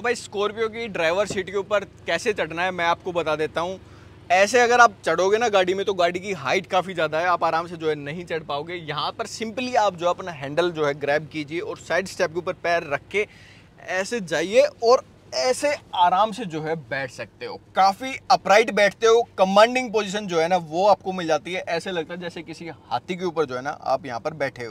तो भाई स्कॉर्पियो की ड्राइवर सीट के ऊपर कैसे चढ़ना है मैं आपको बता देता हूँ ऐसे अगर आप चढ़ोगे ना गाड़ी में तो गाड़ी की हाइट काफ़ी ज़्यादा है आप आराम से जो है नहीं चढ़ पाओगे यहाँ पर सिंपली आप जो अपना हैंडल जो है ग्रैब कीजिए और साइड स्टेप के ऊपर पैर रख के ऐसे जाइए और ऐसे आराम से जो है बैठ सकते हो काफ़ी अपराइट बैठते हो कमांडिंग पोजीशन जो है ना वो आपको मिल जाती है ऐसे लगता है जैसे किसी हाथी के ऊपर जो है ना आप यहाँ पर बैठे हो